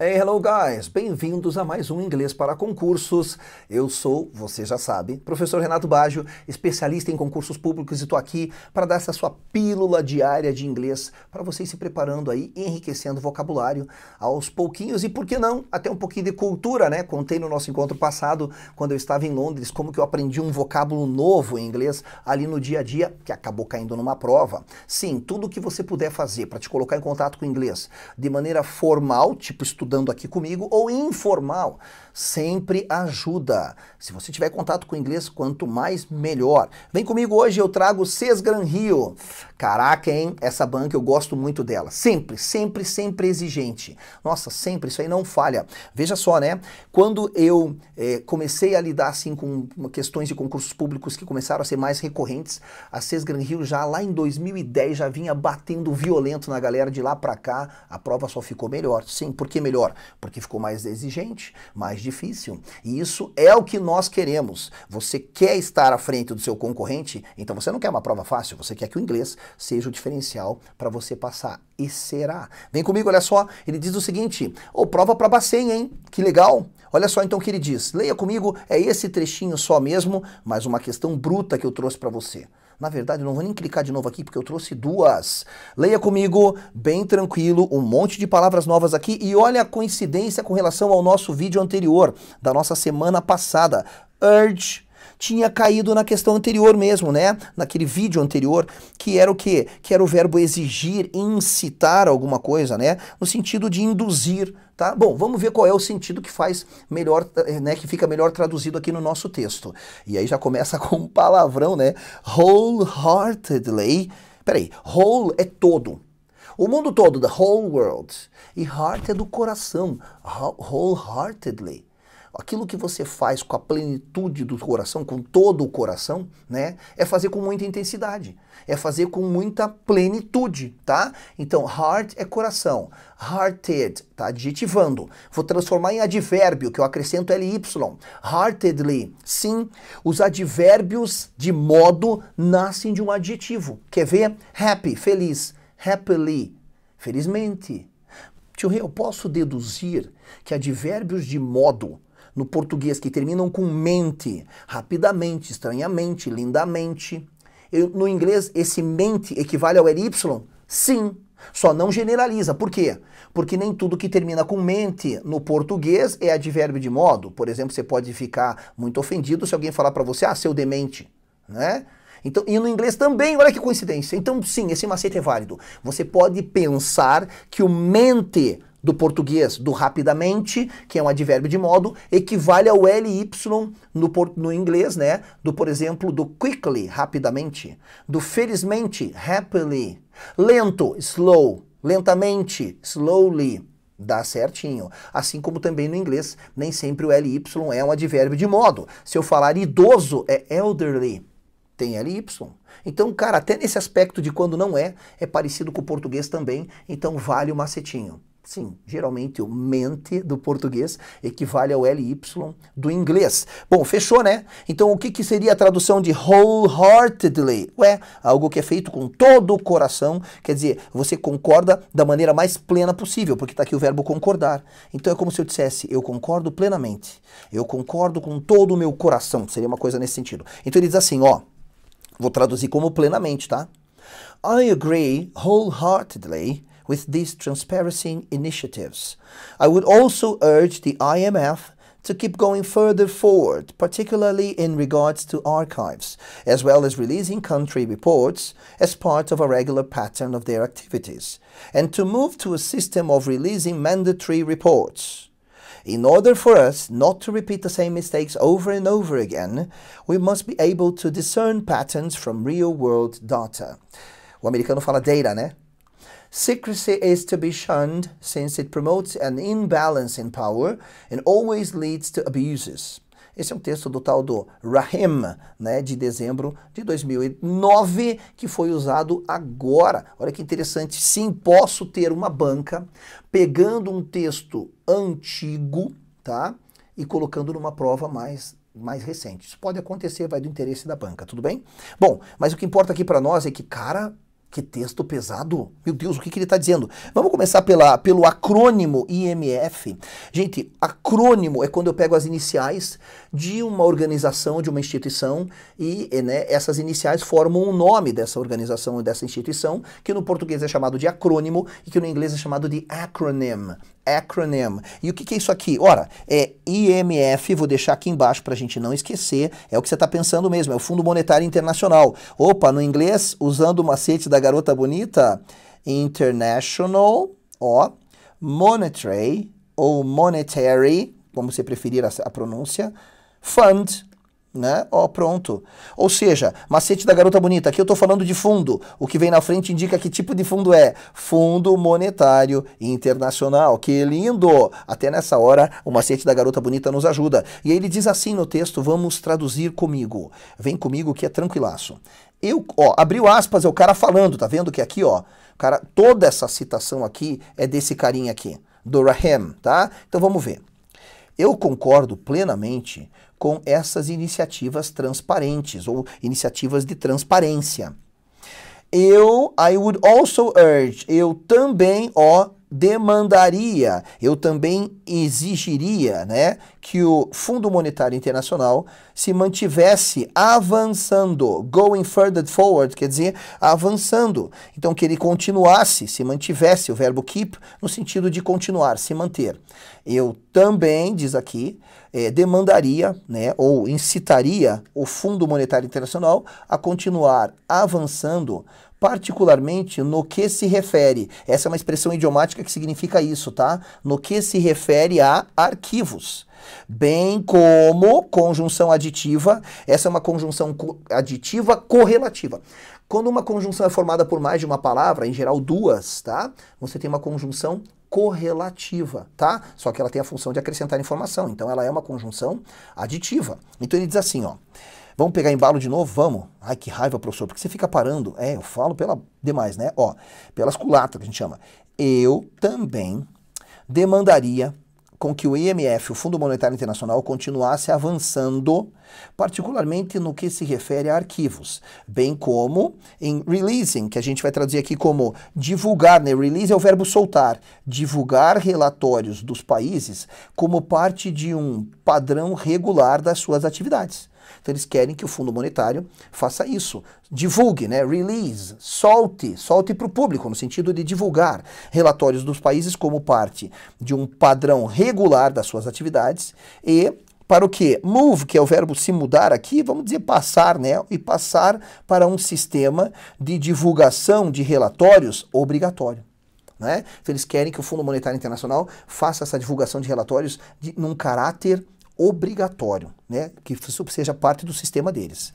Hey, hello guys! Bem-vindos a mais um Inglês para Concursos. Eu sou, você já sabe, professor Renato Baggio, especialista em concursos públicos e estou aqui para dar essa sua pílula diária de inglês para vocês se preparando aí, enriquecendo o vocabulário aos pouquinhos e, por que não, até um pouquinho de cultura, né? Contei no nosso encontro passado, quando eu estava em Londres, como que eu aprendi um vocábulo novo em inglês ali no dia a dia, que acabou caindo numa prova. Sim, tudo o que você puder fazer para te colocar em contato com o inglês de maneira formal, tipo estudar estudando aqui comigo, ou informal, sempre ajuda. Se você tiver contato com inglês, quanto mais, melhor. Vem comigo hoje, eu trago Sesgran Rio. Caraca, hein? Essa banca eu gosto muito dela. Sempre, sempre, sempre exigente. Nossa, sempre, isso aí não falha. Veja só, né? Quando eu eh, comecei a lidar assim com questões de concursos públicos que começaram a ser mais recorrentes, a Sesgran Rio já lá em 2010 já vinha batendo violento na galera de lá para cá. A prova só ficou melhor. Sim, porque melhor? melhor, porque ficou mais exigente, mais difícil. E isso é o que nós queremos. Você quer estar à frente do seu concorrente, então você não quer uma prova fácil, você quer que o inglês seja o diferencial para você passar. E será? Vem comigo, olha só, ele diz o seguinte: "Ou oh, prova para Bacen, hein? Que legal. Olha só então o que ele diz. Leia comigo, é esse trechinho só mesmo, mas uma questão bruta que eu trouxe para você. Na verdade, não vou nem clicar de novo aqui porque eu trouxe duas. Leia comigo, bem tranquilo, um monte de palavras novas aqui e olha a coincidência com relação ao nosso vídeo anterior, da nossa semana passada. Urge tinha caído na questão anterior mesmo, né? Naquele vídeo anterior, que era o quê? Que era o verbo exigir, incitar alguma coisa, né? No sentido de induzir, tá? Bom, vamos ver qual é o sentido que faz melhor, eh, né, que fica melhor traduzido aqui no nosso texto. E aí já começa com um palavrão, né? Wholeheartedly. Peraí, whole é todo. O mundo todo, the whole world. E heart é do coração, wholeheartedly aquilo que você faz com a plenitude do coração, com todo o coração, né? É fazer com muita intensidade, é fazer com muita plenitude, tá? Então, heart é coração, hearted, tá? Adjetivando. Vou transformar em advérbio, que eu acrescento ly. Heartedly, sim, os advérbios de modo nascem de um adjetivo. Quer ver? Happy, feliz. Happily, felizmente. Tio Rei, eu posso deduzir que advérbios de modo no português que terminam com mente, rapidamente, estranhamente, lindamente. Eu, no inglês, esse mente equivale ao ly? Sim, só não generaliza. Por quê? Porque nem tudo que termina com mente no português é advérbio de modo. Por exemplo, você pode ficar muito ofendido se alguém falar para você, ah, seu demente, né? Então, e no inglês também, olha que coincidência. Então, sim, esse macete é válido. Você pode pensar que o mente do português do rapidamente, que é um advérbio de modo, equivale ao LY no, no inglês, né? Do, por exemplo, do quickly, rapidamente, do felizmente, happily, lento, slow, lentamente, slowly. Dá certinho. Assim como também no inglês, nem sempre o LY é um advérbio de modo. Se eu falar idoso, é elderly tem LY. Então, cara, até nesse aspecto de quando não é, é parecido com o português também, então vale o macetinho. Sim, geralmente o mente do português equivale ao LY do inglês. Bom, fechou, né? Então o que, que seria a tradução de wholeheartedly? Ué, algo que é feito com todo o coração, quer dizer, você concorda da maneira mais plena possível, porque está aqui o verbo concordar. Então é como se eu dissesse, eu concordo plenamente, eu concordo com todo o meu coração, seria uma coisa nesse sentido. Então ele diz assim, ó, vou traduzir como plenamente, tá? I agree wholeheartedly with these transparency initiatives. I would also urge the IMF to keep going further forward, particularly in regards to archives, as well as releasing country reports as part of a regular pattern of their activities, and to move to a system of releasing mandatory reports. In order for us not to repeat the same mistakes over and over again, we must be able to discern patterns from real world data. O americano fala data, né? Secrecy is to be shunned since it promotes an imbalance in power and always leads to abuses. Esse é um texto do tal do Rahim, né, de dezembro de 2009, que foi usado agora. Olha que interessante. Sim, posso ter uma banca pegando um texto antigo, tá? E colocando numa prova mais mais recente. Isso pode acontecer, vai do interesse da banca, tudo bem? Bom, mas o que importa aqui para nós é que, cara, que texto pesado! Meu Deus, o que, que ele está dizendo? Vamos começar pela, pelo acrônimo IMF. Gente, acrônimo é quando eu pego as iniciais de uma organização, de uma instituição, e eh, né, essas iniciais formam o um nome dessa organização ou dessa instituição, que no português é chamado de acrônimo e que no inglês é chamado de acronym acronym. E o que, que, é isso aqui? Ora, é IMF, vou deixar aqui embaixo para a gente não esquecer, é o que você está pensando mesmo, é o Fundo Monetário Internacional. Opa, no inglês, usando o macete da garota bonita, International, ó, Monetary, ou Monetary, como você preferir a, a pronúncia, Fund, né? Ó, pronto. Ou seja, macete da garota bonita. Aqui eu estou falando de fundo. O que vem na frente indica que tipo de fundo é. Fundo Monetário Internacional. Que lindo! Até nessa hora, o macete da garota bonita nos ajuda. E aí ele diz assim no texto, vamos traduzir comigo. Vem comigo que é tranquilaço. Eu, ó, abriu aspas, é o cara falando, tá vendo que aqui, ó, cara, toda essa citação aqui é desse carinha aqui, do Rahem, tá? Então vamos ver. Eu concordo plenamente com essas iniciativas transparentes ou iniciativas de transparência. Eu, I would also urge, eu também, ó, demandaria, eu também exigiria, né, que o Fundo Monetário Internacional se mantivesse avançando, going further forward, quer dizer, avançando. Então que ele continuasse, se mantivesse o verbo keep no sentido de continuar, se manter. Eu também, diz aqui, eh, demandaria, né, ou incitaria o Fundo Monetário Internacional a continuar avançando particularmente no que se refere. Essa é uma expressão idiomática que significa isso, tá? No que se refere a arquivos. Bem como conjunção aditiva, essa é uma conjunção co aditiva correlativa. Quando uma conjunção é formada por mais de uma palavra, em geral duas, tá? Você tem uma conjunção correlativa, tá? Só que ela tem a função de acrescentar informação, então ela é uma conjunção aditiva. Então ele diz assim, ó: Vamos pegar embalo de novo? Vamos. Ai, que raiva, professor, porque você fica parando. É, eu falo pela demais, né? Ó, pelas culatas que a gente chama. Eu também demandaria com que o IMF, o Fundo Monetário Internacional, continuasse avançando, particularmente no que se refere a arquivos, bem como em releasing, que a gente vai traduzir aqui como divulgar, né? Release é o verbo soltar, divulgar relatórios dos países como parte de um padrão regular das suas atividades. Então eles querem que o Fundo Monetário faça isso, divulgue, né? release, solte, solte para o público, no sentido de divulgar relatórios dos países como parte de um padrão regular das suas atividades e para o que? Move, que é o verbo se mudar aqui, vamos dizer passar, né? E passar para um sistema de divulgação de relatórios obrigatório. Né? Então eles querem que o Fundo Monetário Internacional faça essa divulgação de relatórios de, num caráter obrigatório, né? que isso seja parte do sistema deles.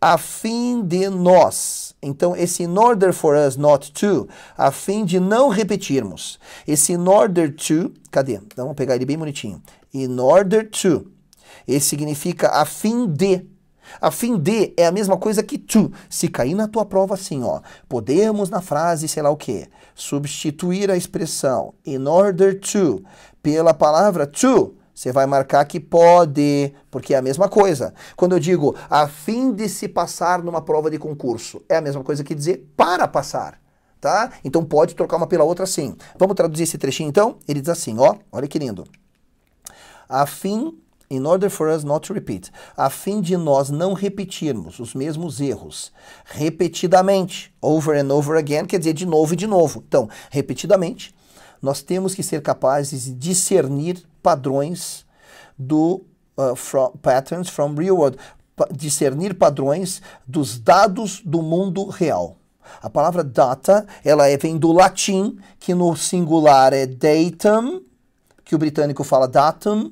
A fim de nós, então esse in order for us not to, a fim de não repetirmos. Esse in order to, cadê? Então vamos pegar ele bem bonitinho. In order to, esse significa a fim de, a fim de é a mesma coisa que to. Se cair na tua prova assim, ó, podemos na frase, sei lá o que, substituir a expressão in order to pela palavra to, você vai marcar que pode, porque é a mesma coisa. Quando eu digo a fim de se passar numa prova de concurso, é a mesma coisa que dizer para passar, tá? Então pode trocar uma pela outra sim. Vamos traduzir esse trechinho então? Ele diz assim, ó, olha que lindo. A fim in order for us not to repeat, a fim de nós não repetirmos os mesmos erros repetidamente, over and over again, quer dizer de novo e de novo. Então, repetidamente, nós temos que ser capazes de discernir padrões do uh, ah, from, patterns from real world, pa discernir padrões dos dados do mundo real. A palavra data, ela é, vem do latim, que no singular é datum, que o britânico fala datum,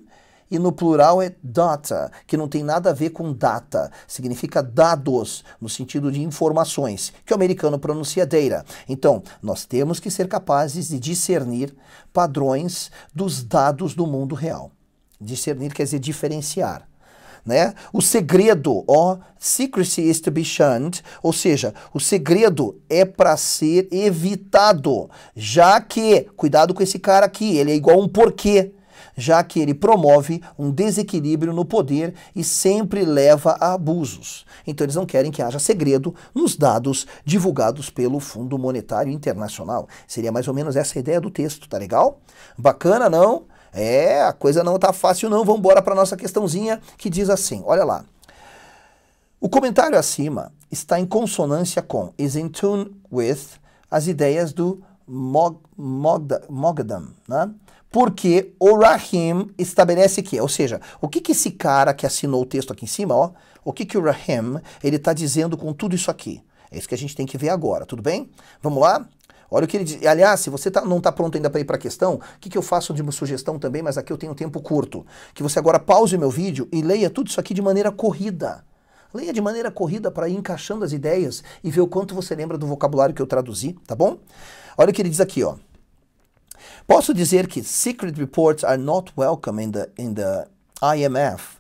e no plural é data, que não tem nada a ver com data, significa dados, no sentido de informações, que o americano pronuncia data. Então, nós temos que ser capazes de discernir padrões dos dados do mundo real. Discernir quer dizer diferenciar. Né? O segredo, ó, secrecy is to be shunned, ou seja, o segredo é para ser evitado, já que, cuidado com esse cara aqui, ele é igual um porquê, já que ele promove um desequilíbrio no poder e sempre leva a abusos. Então eles não querem que haja segredo nos dados divulgados pelo Fundo Monetário Internacional. Seria mais ou menos essa a ideia do texto, tá legal? Bacana, não? É, a coisa não tá fácil não. Vamos embora para nossa questãozinha que diz assim, olha lá. O comentário acima está em consonância com, is in tune with, as ideias do Mog, Mogdam, né? Porque o Rahim estabelece que, ou seja, o que, que esse cara que assinou o texto aqui em cima, ó, o que, que o Rahim ele está dizendo com tudo isso aqui? É isso que a gente tem que ver agora, tudo bem? Vamos lá? Olha o que ele diz. Aliás, se você tá, não está pronto ainda para ir para a questão, o que, que eu faço de uma sugestão também, mas aqui eu tenho um tempo curto. Que você agora pause o meu vídeo e leia tudo isso aqui de maneira corrida. Leia de maneira corrida para ir encaixando as ideias e ver o quanto você lembra do vocabulário que eu traduzi, tá bom? Olha o que ele diz aqui, ó. Posso dizer que secret reports are not welcome in the, in the IMF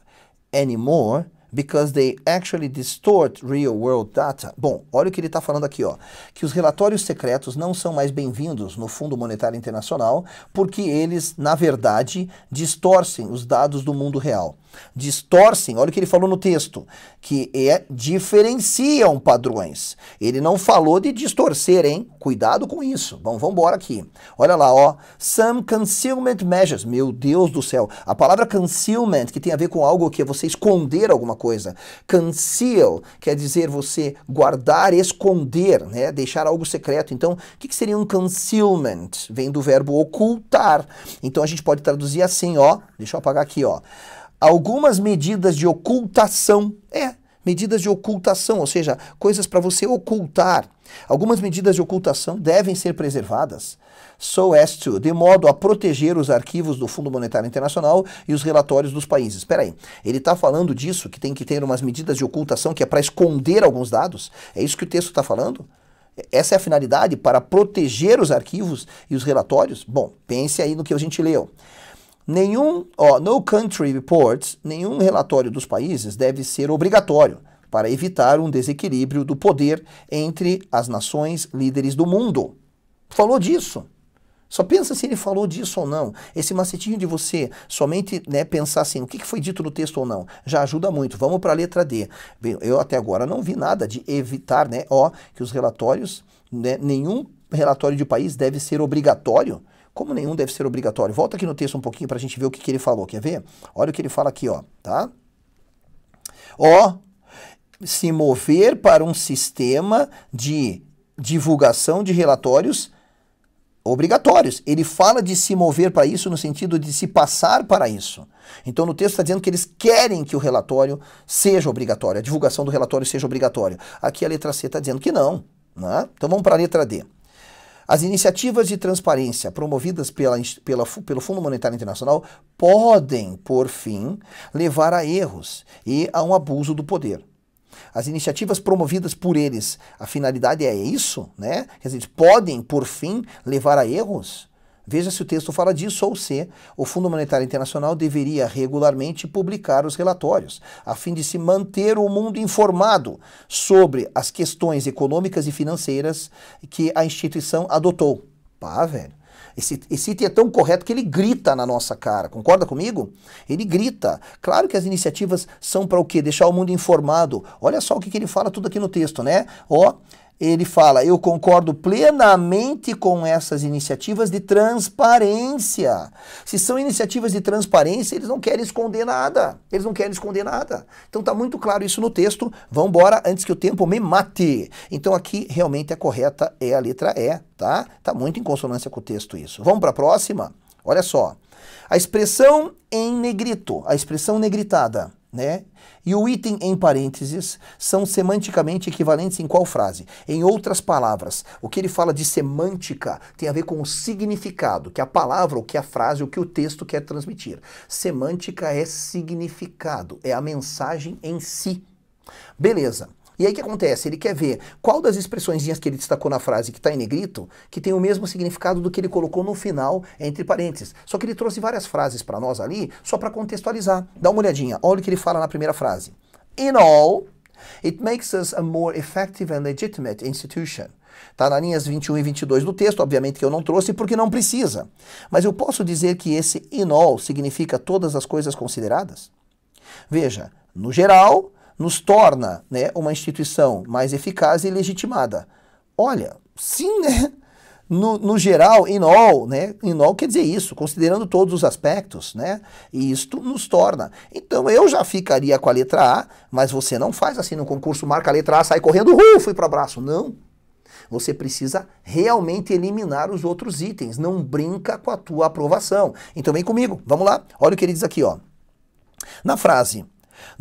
anymore because they actually distort real world data. Bom, olha o que ele está falando aqui, ó, que os relatórios secretos não são mais bem-vindos no Fundo Monetário Internacional porque eles, na verdade, distorcem os dados do mundo real distorcem, olha o que ele falou no texto, que é diferenciam padrões. Ele não falou de distorcer, hein? Cuidado com isso. Bom, vamos embora aqui. Olha lá, ó. Some concealment measures. Meu Deus do céu. A palavra concealment, que tem a ver com algo que é você esconder alguma coisa. Conceal quer dizer você guardar, esconder, né? Deixar algo secreto. Então, o que, que seria um concealment? Vem do verbo ocultar. Então, a gente pode traduzir assim, ó. Deixa eu apagar aqui, ó algumas medidas de ocultação. É, medidas de ocultação, ou seja, coisas para você ocultar. Algumas medidas de ocultação devem ser preservadas, so as to, de modo a proteger os arquivos do Fundo Monetário Internacional e os relatórios dos países. Espera aí, ele está falando disso, que tem que ter umas medidas de ocultação que é para esconder alguns dados? É isso que o texto está falando? Essa é a finalidade, para proteger os arquivos e os relatórios? Bom, pense aí no que a gente leu. Nenhum, ó, no country reports, nenhum relatório dos países deve ser obrigatório para evitar um desequilíbrio do poder entre as nações líderes do mundo. Falou disso. Só pensa se ele falou disso ou não. Esse macetinho de você somente né, pensar assim, o que foi dito no texto ou não, já ajuda muito. Vamos para a letra D. Eu até agora não vi nada de evitar, né? Ó, que os relatórios, né, nenhum relatório de país deve ser obrigatório como nenhum deve ser obrigatório. Volta aqui no texto um pouquinho para a gente ver o que, que ele falou. Quer ver? Olha o que ele fala aqui, ó, tá? Ó, se mover para um sistema de divulgação de relatórios obrigatórios. Ele fala de se mover para isso no sentido de se passar para isso. Então, no texto está dizendo que eles querem que o relatório seja obrigatório, a divulgação do relatório seja obrigatória. Aqui a letra C está dizendo que não. Né? Então, vamos para a letra D. As iniciativas de transparência promovidas pela, pela, pelo Fundo Monetário Internacional podem, por fim, levar a erros e a um abuso do poder. As iniciativas promovidas por eles, a finalidade é isso, né? Quer dizer, podem, por fim, levar a erros Veja se o texto fala disso ou se o Fundo Monetário Internacional deveria regularmente publicar os relatórios, a fim de se manter o mundo informado sobre as questões econômicas e financeiras que a instituição adotou. Pá, ah, velho. Esse, esse item é tão correto que ele grita na nossa cara, concorda comigo? Ele grita. Claro que as iniciativas são para o quê? Deixar o mundo informado. Olha só o que, que ele fala tudo aqui no texto, né? Ó, oh, ele fala: Eu concordo plenamente com essas iniciativas de transparência. Se são iniciativas de transparência, eles não querem esconder nada. Eles não querem esconder nada. Então tá muito claro isso no texto. Vamos embora antes que o tempo me mate. Então aqui realmente a correta é a letra E, tá? Tá muito em consonância com o texto isso. Vamos para a próxima? Olha só. A expressão em negrito, a expressão negritada né? E o item em parênteses são semanticamente equivalentes em qual frase? Em outras palavras, o que ele fala de semântica tem a ver com o significado, que é a palavra, o que é a frase, o que o texto quer transmitir. Semântica é significado, é a mensagem em si. Beleza. E aí o que acontece? Ele quer ver qual das expressõezinhas que ele destacou na frase que está em negrito, que tem o mesmo significado do que ele colocou no final, entre parênteses. Só que ele trouxe várias frases para nós ali, só para contextualizar. Dá uma olhadinha, olha o que ele fala na primeira frase. In all, it makes us a more effective and legitimate institution. Está nas linhas 21 e 22 do texto, obviamente que eu não trouxe porque não precisa. Mas eu posso dizer que esse in all significa todas as coisas consideradas? Veja, no geral, nos torna né, uma instituição mais eficaz e legitimada. Olha, sim, né? No, no, geral, em all, né? Em all quer dizer isso, considerando todos os aspectos, né? E isto nos torna. Então eu já ficaria com a letra A, mas você não faz assim no concurso, marca a letra A, sai correndo, uh, fui para o abraço. Não. Você precisa realmente eliminar os outros itens. Não brinca com a tua aprovação. Então vem comigo, vamos lá. Olha o que ele diz aqui, ó. Na frase,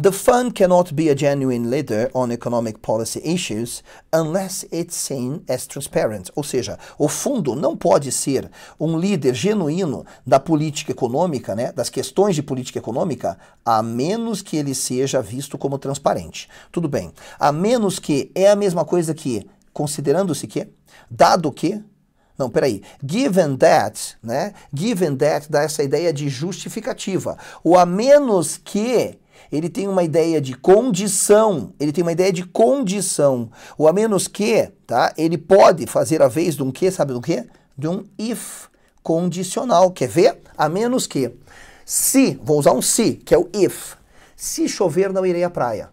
The fund cannot be a genuine leader on economic policy issues unless it's seen as transparent. Ou seja, o fundo não pode ser um líder genuíno da política econômica, né, das questões de política econômica, a menos que ele seja visto como transparente. Tudo bem. A menos que é a mesma coisa que considerando-se que, dado que, não, peraí. Given that, né? Given that dá essa ideia de justificativa. O a menos que ele tem uma ideia de condição, ele tem uma ideia de condição. O a menos que, tá? Ele pode fazer a vez de um que, sabe do que? De um if condicional. Quer ver? A menos que. Se, vou usar um se, que é o if. Se chover, não irei à praia.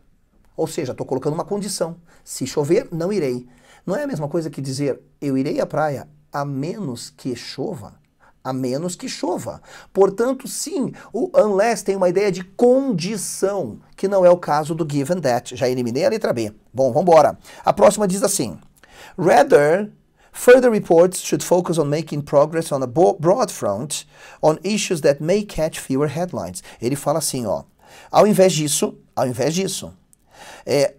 Ou seja, estou colocando uma condição. Se chover, não irei. Não é a mesma coisa que dizer eu irei à praia a menos que chova? a menos que chova. Portanto, sim, o unless tem uma ideia de condição, que não é o caso do given that. Já eliminei a letra B. Bom, vamos embora. A próxima diz assim: Rather, further reports should focus on making progress on a broad front on issues that may catch fewer headlines. Ele fala assim, ó. Ao invés disso, ao invés disso, é,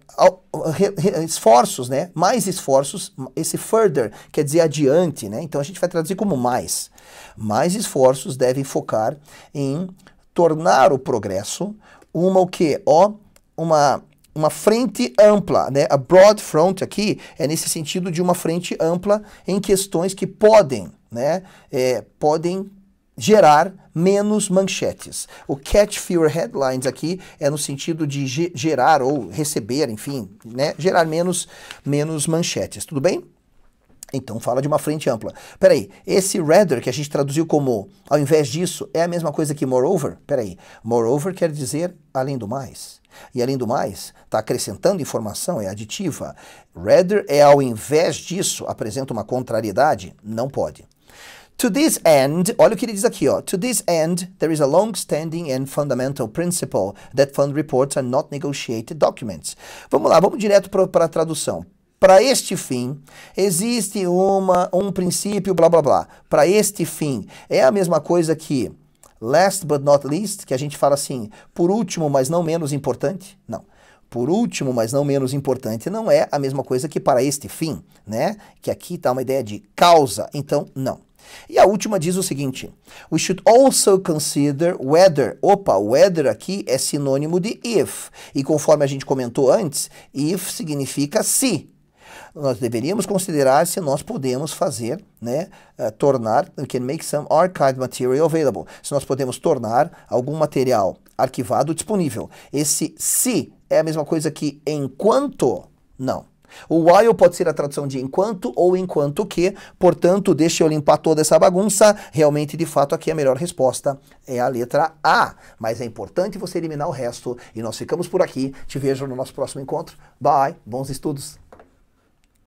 esforços, né? Mais esforços, esse further quer dizer adiante, né? Então a gente vai traduzir como mais. Mais esforços devem focar em tornar o progresso uma o que? Ó, uma uma frente ampla, né? A broad front aqui é nesse sentido de uma frente ampla em questões que podem, né? É, podem gerar menos manchetes. O catch fewer headlines aqui é no sentido de gerar ou receber, enfim, né? Gerar menos menos manchetes. Tudo bem? Então fala de uma frente ampla. Peraí, esse rather que a gente traduziu como ao invés disso é a mesma coisa que moreover? Peraí, moreover quer dizer além do mais. E além do mais, está acrescentando informação, é aditiva. Rather é ao invés disso, apresenta uma contrariedade? Não pode. To this end, olha o que ele diz aqui, ó. To this end, there is a long-standing and fundamental principle that fund reports are not negotiated documents. Vamos lá, vamos direto para a tradução. Para este fim, existe uma, um princípio, blá blá blá. Para este fim. É a mesma coisa que last but not least, que a gente fala assim, por último, mas não menos importante. Não por último, mas não menos importante, não é a mesma coisa que para este fim, né? Que aqui está uma ideia de causa, então não. E a última diz o seguinte: We should also consider whether. Opa, whether aqui é sinônimo de if. E conforme a gente comentou antes, if significa se. Nós deveríamos considerar se nós podemos fazer, né, uh, tornar, we can make some archived material available, se nós podemos tornar algum material arquivado disponível. Esse se é a mesma coisa que enquanto, não. O while pode ser a tradução de enquanto ou enquanto que, portanto, deixa eu limpar toda essa bagunça. Realmente, de fato, aqui a melhor resposta é a letra A. Mas é importante você eliminar o resto. E nós ficamos por aqui. Te vejo no nosso próximo encontro. Bye, bons estudos!